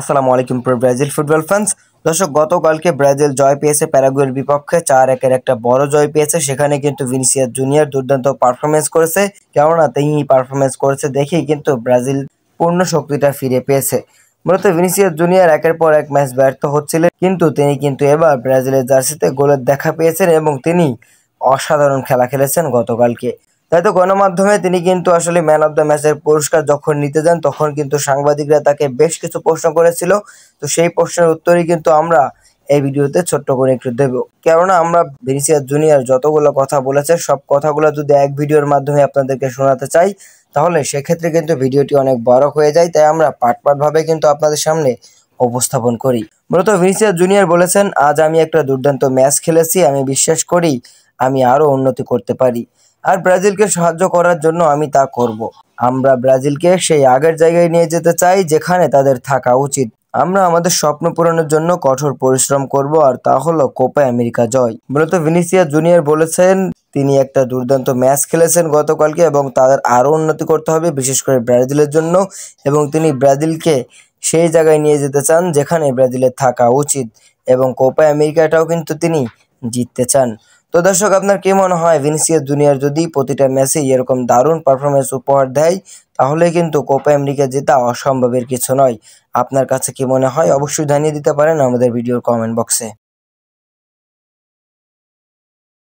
আসসালামু আলাইকুম Brazil football fans দর্শক গতকালকে ব্রাজিল জয় পেয়েছে প্যারাগুয়ের বিপক্ষে চার একের একটা বড় জয় পেয়েছে সেখানে কিন্তু ভিনিসিয়াস জুনিয়র দুর্দান্ত পারফরমেন্স করেছে কেননা তিনি পারফরমেন্স করেছে দেখেই কিন্তু ব্রাজিল পূর্ণ শক্তিটা ফিরে পেয়েছে মূলত ভিনিসিয়াস জুনিয়র একের পর এক ম্যাচ ব্যর্থ হচ্ছিলেন কিন্তু তিনি কিন্তু এবার ব্রাজিলের জার্সিতে গোলের দেখা পেয়েছেন এবং তিনি অসাধারণ খেলা খেলেছেন গতকালকে হয়তো গণমাধ্যমে তিনি কিন্তু আসলে ম্যান অব দ্য ম্যাচের পুরস্কার যখন নিতে যান তখন কিন্তু সাংবাদিকরা তাকে বেশ কিছু প্রশ্ন করেছিল তো সেই প্রশ্নের উত্তরই কিন্তু আমরা এই ভিডিওতে ছোট্ট করে একটু দেবো কেননা আমরা ভিনিসিয়াস জুনিয়র যতগুলো কথা বলেছে সব কথাগুলো যদি এক ভিডিওর মাধ্যমে আপনাদেরকে শোনাতে চাই তাহলে সেক্ষেত্রে কিন্তু ভিডিওটি অনেক বড় হয়ে যায় তাই আমরা পাট পাটভাবে কিন্তু আপনাদের সামনে উপস্থাপন করি মূলত ভিনিসিয়া জুনিয়র বলেছেন আজ আমি একটা দুর্দান্ত ম্যাচ খেলেছি আমি বিশ্বাস করি আমি আরও উন্নতি করতে পারি আর ব্রাজিলকে সাহায্য করার জন্য আমি তা করব। আমরা ব্রাজিলকে সেই আগের জায়গায় নিয়ে যেতে চাই যেখানে তাদের থাকা উচিত আমরা আমাদের স্বপ্ন পূরণের জন্য কঠোর পরিশ্রম করব আর তা হলো কোপা আমেরিকা জয় মূলত ভিনিসিয়া জুনিয়র বলেছেন তিনি একটা দুর্দান্ত ম্যাচ খেলেছেন গতকালকে এবং তাদের আরও উন্নতি করতে হবে বিশেষ করে ব্রাজিলের জন্য এবং তিনি ব্রাজিলকে সেই জায়গায় নিয়ে যেতে চান যেখানে ব্রাজিলের থাকা উচিত এবং কোপা আমেরিকাটাও কিন্তু তিনি জিততে চান তো দর্শক আপনার কি মনে হয় ভিনিসিয়াস দুনিয়ার যদি প্রতিটা ম্যাচে এরকম দারুণ পারফরমেন্স উপহার দেয় তাহলে কিন্তু কোপা আমেরিকা জেতা অসম্ভবের কিছু নয় আপনার কাছে কি মনে হয় অবশ্যই জানিয়ে দিতে পারেন আমাদের ভিডিওর কমেন্ট বক্সে